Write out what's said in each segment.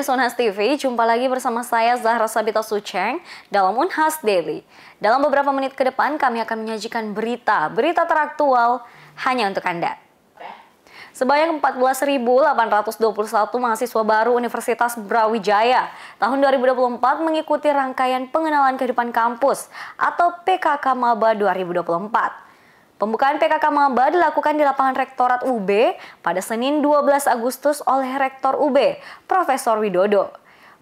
pemirsa Unhas TV, jumpa lagi bersama saya Zahra Sabita Suceng dalam Unhas Daily. Dalam beberapa menit ke depan kami akan menyajikan berita, berita teraktual hanya untuk Anda. Sebanyak 14.821 mahasiswa baru Universitas Brawijaya tahun 2024 mengikuti rangkaian pengenalan kehidupan kampus atau PKK Maba 2024. Pembukaan PKK Maba dilakukan di lapangan Rektorat UB pada Senin 12 Agustus oleh Rektor UB, Profesor Widodo.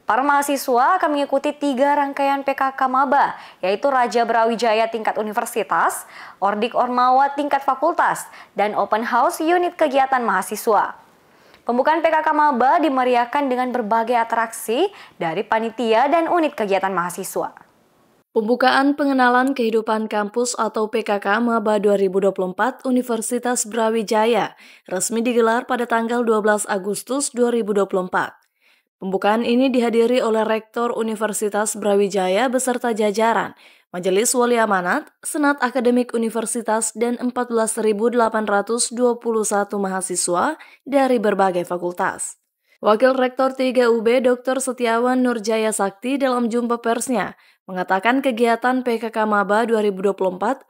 Para mahasiswa akan mengikuti tiga rangkaian PKK Maba, yaitu Raja Brawijaya tingkat universitas, Ordik Ormawa tingkat fakultas, dan Open House unit kegiatan mahasiswa. Pembukaan PKK Maba dimeriahkan dengan berbagai atraksi dari panitia dan unit kegiatan mahasiswa. Pembukaan pengenalan kehidupan kampus atau PKK Maba 2024 Universitas Brawijaya resmi digelar pada tanggal 12 Agustus 2024. Pembukaan ini dihadiri oleh Rektor Universitas Brawijaya beserta jajaran, Majelis Wali Amanat, Senat Akademik Universitas dan 14.821 mahasiswa dari berbagai fakultas. Wakil Rektor 3UB Dr. Setiawan Nurjaya Sakti dalam jumpa persnya mengatakan kegiatan PKK Maba 2024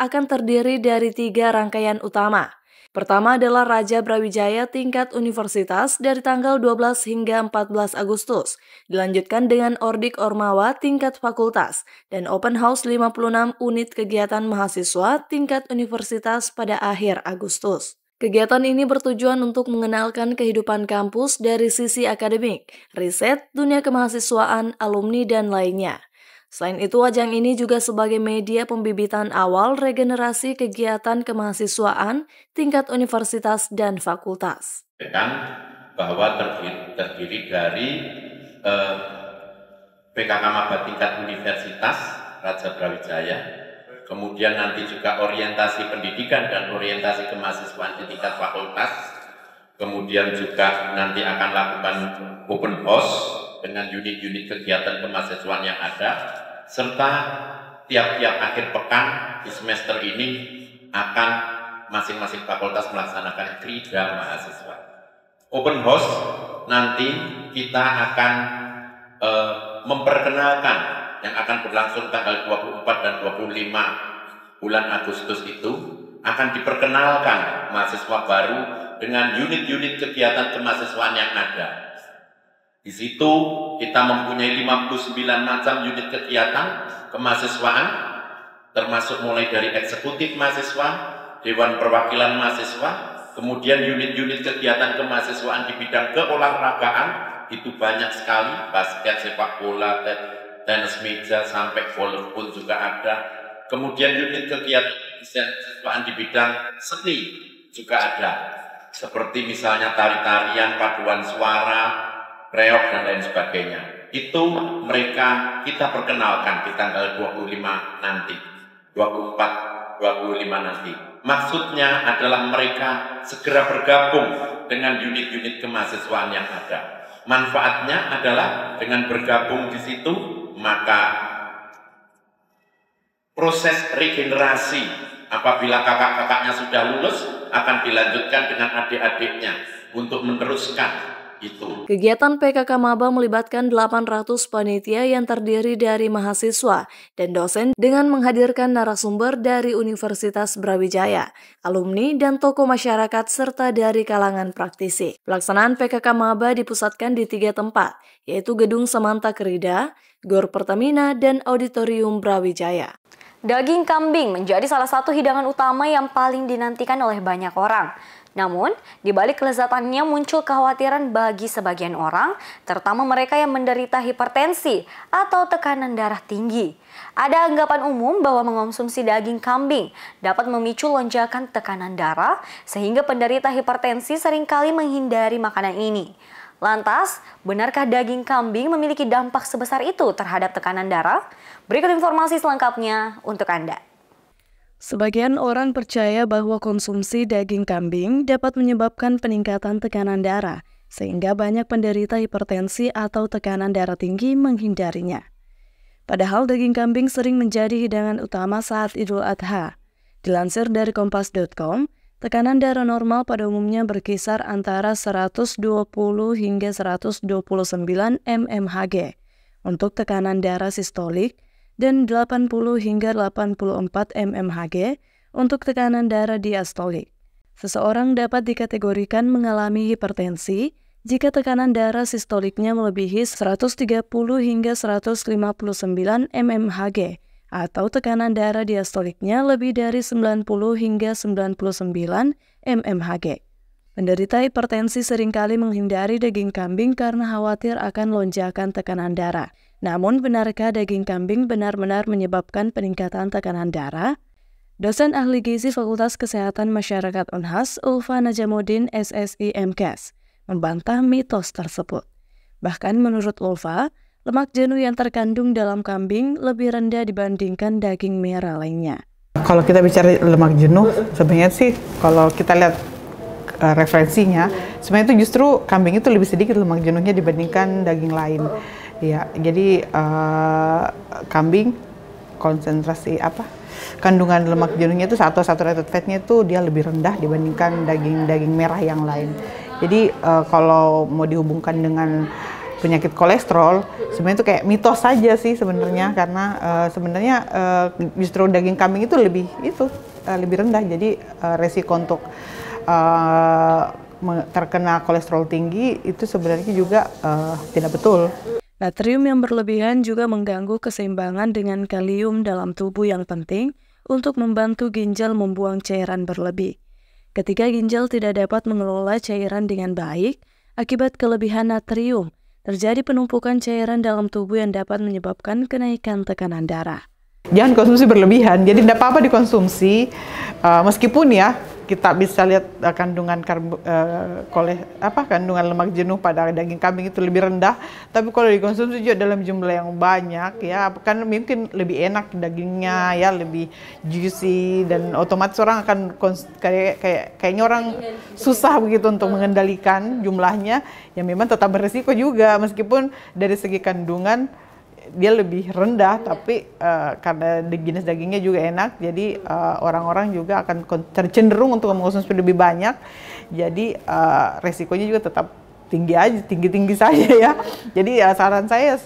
akan terdiri dari tiga rangkaian utama. Pertama adalah Raja Brawijaya tingkat universitas dari tanggal 12 hingga 14 Agustus, dilanjutkan dengan Ordik Ormawa tingkat fakultas, dan Open House 56 unit kegiatan mahasiswa tingkat universitas pada akhir Agustus. Kegiatan ini bertujuan untuk mengenalkan kehidupan kampus dari sisi akademik, riset, dunia kemahasiswaan, alumni, dan lainnya. Selain itu, ajang ini juga sebagai media pembibitan awal regenerasi kegiatan kemahasiswaan tingkat universitas dan fakultas. Bahwa terdiri, terdiri dari eh, PKK Maba tingkat universitas Raja Brawijaya, kemudian nanti juga orientasi pendidikan dan orientasi kemahasiswaan di tingkat fakultas, kemudian juga nanti akan lakukan open house dengan unit-unit kegiatan kemahasiswaan yang ada, serta tiap-tiap akhir pekan di semester ini akan masing-masing fakultas melaksanakan krida mahasiswa. Open house nanti kita akan e, memperkenalkan yang akan berlangsung tanggal 24 dan 25 bulan Agustus itu akan diperkenalkan mahasiswa baru dengan unit-unit kegiatan kemahasiswaan yang ada di situ kita mempunyai 59 macam unit kegiatan kemahasiswaan, termasuk mulai dari eksekutif mahasiswa, Dewan Perwakilan Mahasiswa, kemudian unit-unit kegiatan kemahasiswaan di bidang keolahragaan, itu banyak sekali, basket, sepak bola, tenis meja, sampai volley pun juga ada. Kemudian unit kegiatan kemahasiswaan di bidang seni juga ada, seperti misalnya tari-tarian, paduan suara, reok dan lain sebagainya. Itu mereka kita perkenalkan di tanggal 25 nanti. 24, 25 nanti. Maksudnya adalah mereka segera bergabung dengan unit-unit kemahasiswaan yang ada. Manfaatnya adalah dengan bergabung di situ, maka proses regenerasi apabila kakak-kakaknya sudah lulus akan dilanjutkan dengan adik-adiknya untuk meneruskan itu. Kegiatan PKK Maba melibatkan 800 panitia yang terdiri dari mahasiswa dan dosen dengan menghadirkan narasumber dari Universitas Brawijaya, alumni dan tokoh masyarakat serta dari kalangan praktisi. Pelaksanaan PKK Maba dipusatkan di tiga tempat, yaitu Gedung Semanta Kerida, Gor Pertamina, dan Auditorium Brawijaya. Daging kambing menjadi salah satu hidangan utama yang paling dinantikan oleh banyak orang. Namun, di balik kelezatannya muncul kekhawatiran bagi sebagian orang, terutama mereka yang menderita hipertensi atau tekanan darah tinggi. Ada anggapan umum bahwa mengonsumsi daging kambing dapat memicu lonjakan tekanan darah, sehingga penderita hipertensi seringkali menghindari makanan ini. Lantas, benarkah daging kambing memiliki dampak sebesar itu terhadap tekanan darah? Berikut informasi selengkapnya untuk Anda. Sebagian orang percaya bahwa konsumsi daging kambing dapat menyebabkan peningkatan tekanan darah, sehingga banyak penderita hipertensi atau tekanan darah tinggi menghindarinya. Padahal daging kambing sering menjadi hidangan utama saat Idul Adha. Dilansir dari kompas.com, tekanan darah normal pada umumnya berkisar antara 120 hingga 129 mmHg. Untuk tekanan darah sistolik, dan 80 hingga 84 mmHg untuk tekanan darah diastolik. Seseorang dapat dikategorikan mengalami hipertensi jika tekanan darah sistoliknya melebihi 130 hingga 159 mmHg atau tekanan darah diastoliknya lebih dari 90 hingga 99 mmHg. Penderita hipertensi seringkali menghindari daging kambing karena khawatir akan lonjakan tekanan darah. Namun, benarkah daging kambing benar-benar menyebabkan peningkatan tekanan darah? Dosen ahli gizi Fakultas Kesehatan Masyarakat Unhas, Ulfa Najamuddin SSI MKS, e membantah mitos tersebut. Bahkan menurut Ulfa, lemak jenuh yang terkandung dalam kambing lebih rendah dibandingkan daging merah lainnya. Kalau kita bicara lemak jenuh, sebenarnya sih kalau kita lihat uh, referensinya, sebenarnya itu justru kambing itu lebih sedikit lemak jenuhnya dibandingkan daging lain. Iya, jadi uh, kambing konsentrasi apa? Kandungan lemak jenuhnya itu satu saturated fatnya itu dia lebih rendah dibandingkan daging-daging merah yang lain. Jadi uh, kalau mau dihubungkan dengan penyakit kolesterol, sebenarnya itu kayak mitos saja sih sebenarnya karena uh, sebenarnya uh, justru daging kambing itu lebih itu uh, lebih rendah. Jadi uh, resiko untuk uh, terkena kolesterol tinggi itu sebenarnya juga uh, tidak betul. Natrium yang berlebihan juga mengganggu keseimbangan dengan kalium dalam tubuh yang penting untuk membantu ginjal membuang cairan berlebih. Ketika ginjal tidak dapat mengelola cairan dengan baik, akibat kelebihan natrium, terjadi penumpukan cairan dalam tubuh yang dapat menyebabkan kenaikan tekanan darah. Jangan konsumsi berlebihan, jadi tidak apa-apa dikonsumsi, uh, meskipun ya kita bisa lihat uh, kandungan karbo, uh, kole, apa kandungan lemak jenuh pada daging kambing itu lebih rendah tapi kalau dikonsumsi juga dalam jumlah yang banyak ya kan mungkin lebih enak dagingnya ya lebih juicy dan otomatis orang akan kayak kayak kayaknya orang susah begitu untuk mengendalikan jumlahnya yang memang tetap berisiko juga meskipun dari segi kandungan dia lebih rendah tapi uh, karena jenis dagingnya juga enak jadi eh, orang-orang uh, juga akan tercenderung untuk mengkonsumsi lebih banyak jadi uh, resikonya juga tetap tinggi aja tinggi tinggi saja ya jadi uh, saran saya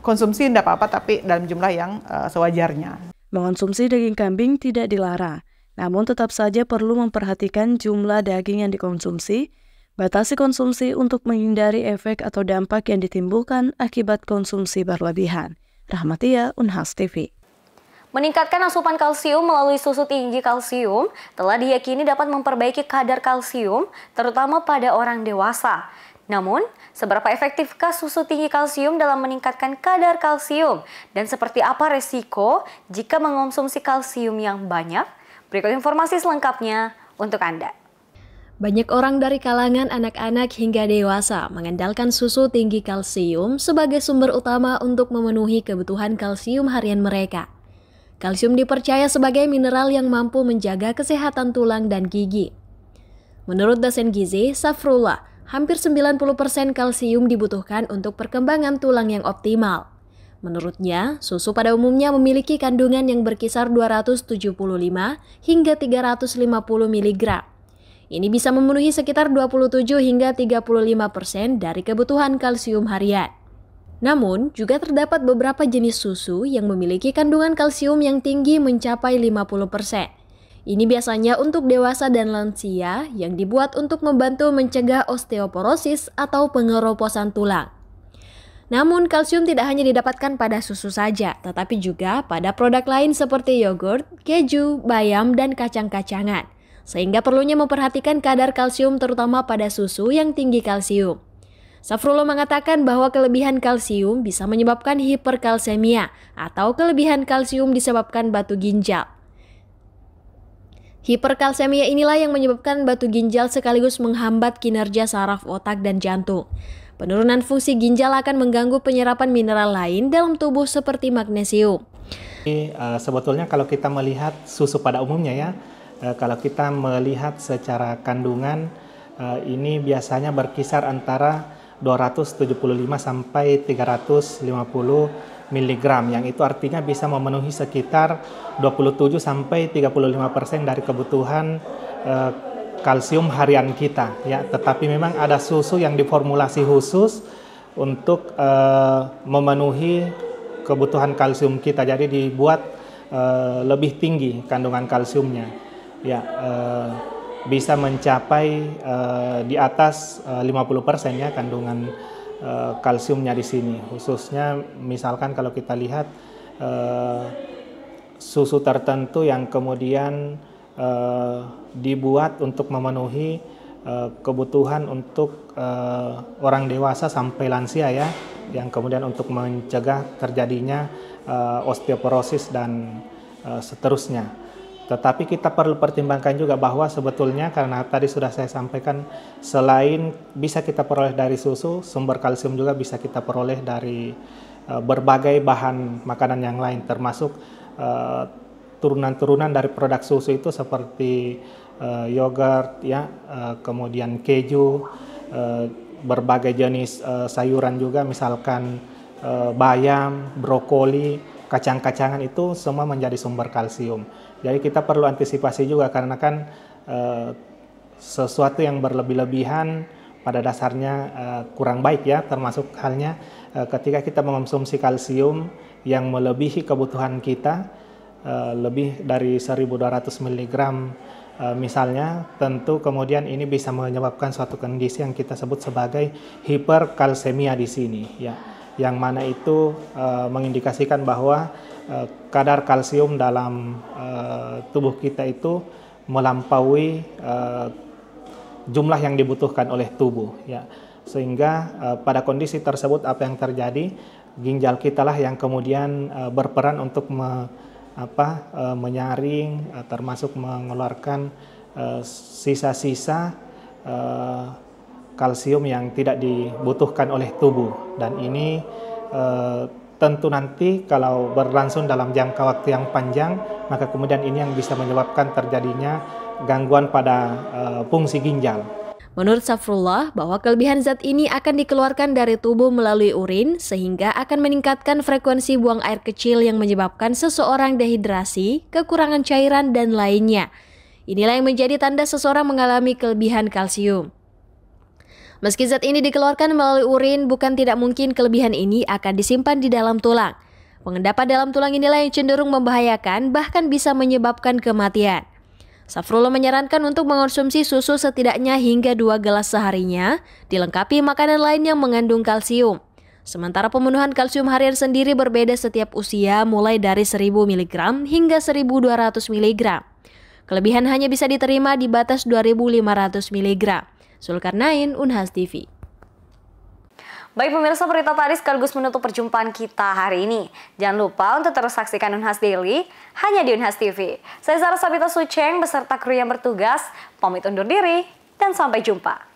konsumsi tidak apa-apa tapi dalam jumlah yang uh, sewajarnya mengonsumsi daging kambing tidak dilarang namun tetap saja perlu memperhatikan jumlah daging yang dikonsumsi Batasi konsumsi untuk menghindari efek atau dampak yang ditimbulkan akibat konsumsi berlebihan. Rahmatia Unhas TV. Meningkatkan asupan kalsium melalui susu tinggi kalsium telah diyakini dapat memperbaiki kadar kalsium, terutama pada orang dewasa. Namun, seberapa efektifkah susu tinggi kalsium dalam meningkatkan kadar kalsium dan seperti apa resiko jika mengonsumsi kalsium yang banyak? Berikut informasi selengkapnya untuk Anda. Banyak orang dari kalangan anak-anak hingga dewasa mengandalkan susu tinggi kalsium sebagai sumber utama untuk memenuhi kebutuhan kalsium harian mereka. Kalsium dipercaya sebagai mineral yang mampu menjaga kesehatan tulang dan gigi. Menurut dosen gizi, Safrullah, hampir 90% kalsium dibutuhkan untuk perkembangan tulang yang optimal. Menurutnya, susu pada umumnya memiliki kandungan yang berkisar 275 hingga 350 miligram ini bisa memenuhi sekitar 27 hingga 35% persen dari kebutuhan kalsium harian. Namun, juga terdapat beberapa jenis susu yang memiliki kandungan kalsium yang tinggi mencapai 50%. persen. Ini biasanya untuk dewasa dan lansia yang dibuat untuk membantu mencegah osteoporosis atau pengeroposan tulang. Namun, kalsium tidak hanya didapatkan pada susu saja, tetapi juga pada produk lain seperti yogurt, keju, bayam, dan kacang-kacangan sehingga perlunya memperhatikan kadar kalsium terutama pada susu yang tinggi kalsium. Safrullah mengatakan bahwa kelebihan kalsium bisa menyebabkan hiperkalsemia atau kelebihan kalsium disebabkan batu ginjal. Hiperkalsemia inilah yang menyebabkan batu ginjal sekaligus menghambat kinerja saraf otak dan jantung. Penurunan fungsi ginjal akan mengganggu penyerapan mineral lain dalam tubuh seperti magnesium. Eh, sebetulnya kalau kita melihat susu pada umumnya ya, Eh, kalau kita melihat secara kandungan eh, ini biasanya berkisar antara 275 sampai 350 mg yang itu artinya bisa memenuhi sekitar 27 sampai 35% dari kebutuhan eh, kalsium harian kita ya tetapi memang ada susu yang diformulasi khusus untuk memenuhi kebutuhan kalsium kita jadi dibuat lebih tinggi kandungan kalsiumnya ya uh, bisa mencapai uh, di atas eh, uh, 50% ya kandungan uh, kalsiumnya di sini. Khususnya misalkan kalau kita lihat uh, susu tertentu yang kemudian uh, dibuat untuk memenuhi uh, kebutuhan untuk uh, orang dewasa sampai lansia ya yang kemudian untuk mencegah terjadinya uh, osteoporosis dan uh, seterusnya. Tetapi kita perlu pertimbangkan juga bahwa sebetulnya karena tadi sudah saya sampaikan selain bisa kita peroleh dari susu, sumber kalsium juga bisa kita peroleh dari eh, berbagai bahan makanan yang lain termasuk eh, turunan-turunan dari produk susu itu seperti eh, yogurt ya, kemudian keju, berbagai jenis sayuran juga misalkan bayam, brokoli, kacang-kacangan itu semua menjadi sumber kalsium. Jadi kita perlu antisipasi juga karena kan e, sesuatu yang berlebih-lebihan pada dasarnya e, kurang baik ya, termasuk halnya e, ketika kita mengonsumsi kalsium yang melebihi kebutuhan kita e, lebih dari 1200 mg e, misalnya, tentu kemudian ini bisa menyebabkan suatu kondisi yang kita sebut sebagai hiperkalsemia di sini ya yang mana itu uh, mengindikasikan bahwa uh, kadar kalsium dalam uh, tubuh kita itu melampaui uh, jumlah yang dibutuhkan oleh tubuh ya sehingga uh, pada kondisi tersebut apa yang terjadi ginjal kita lah yang kemudian uh, berperan untuk me, apa uh, menyaring uh, termasuk mengeluarkan sisa-sisa uh, uh, kalsium yang tidak dibutuhkan oleh tubuh dan ini eh, tentu nanti kalau berlangsung dalam jangka waktu yang panjang maka kemudian ini yang bisa menyebabkan terjadinya gangguan pada eh, fungsi ginjal. Menurut Safrullah, bahwa kelebihan zat ini akan dikeluarkan dari tubuh melalui urin sehingga akan meningkatkan frekuensi buang air kecil yang menyebabkan seseorang dehidrasi, kekurangan cairan, dan lainnya. Inilah yang menjadi tanda seseorang mengalami kelebihan kalsium. Meski zat ini dikeluarkan melalui urin, bukan tidak mungkin kelebihan ini akan disimpan di dalam tulang. Pengendapan dalam tulang inilah yang cenderung membahayakan, bahkan bisa menyebabkan kematian. Safrullah menyarankan untuk mengonsumsi susu setidaknya hingga dua gelas seharinya, dilengkapi makanan lain yang mengandung kalsium. Sementara pemenuhan kalsium harian sendiri berbeda setiap usia mulai dari 1000 mg hingga 1200 mg. Kelebihan hanya bisa diterima di batas 2500 mg. Sulkarnain, Unhas TV. Baik pemirsa, berita tadi sekaligus menutup perjumpaan kita hari ini. Jangan lupa untuk terus saksikan Unhas Daily hanya di Unhas TV. Saya Sarah Sabita Suceng beserta kru yang bertugas, pamit undur diri, dan sampai jumpa.